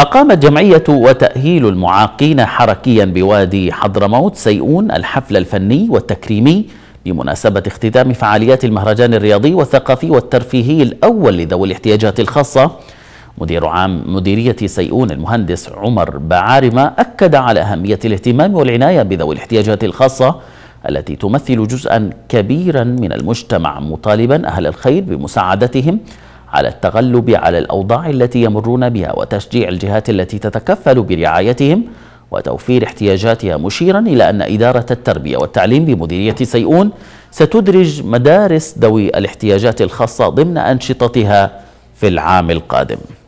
أقامت جمعية وتأهيل المعاقين حركيا بوادي حضرموت سيئون الحفل الفني والتكريمي بمناسبة اختتام فعاليات المهرجان الرياضي والثقافي والترفيهي الأول لذوي الاحتياجات الخاصة مدير عام مديرية سيئون المهندس عمر بعارمة أكد على أهمية الاهتمام والعناية بذوي الاحتياجات الخاصة التي تمثل جزءا كبيرا من المجتمع مطالبا أهل الخير بمساعدتهم على التغلب على الأوضاع التي يمرون بها وتشجيع الجهات التي تتكفل برعايتهم وتوفير احتياجاتها مشيرا إلى أن إدارة التربية والتعليم بمديرية سيئون ستدرج مدارس ذوي الاحتياجات الخاصة ضمن أنشطتها في العام القادم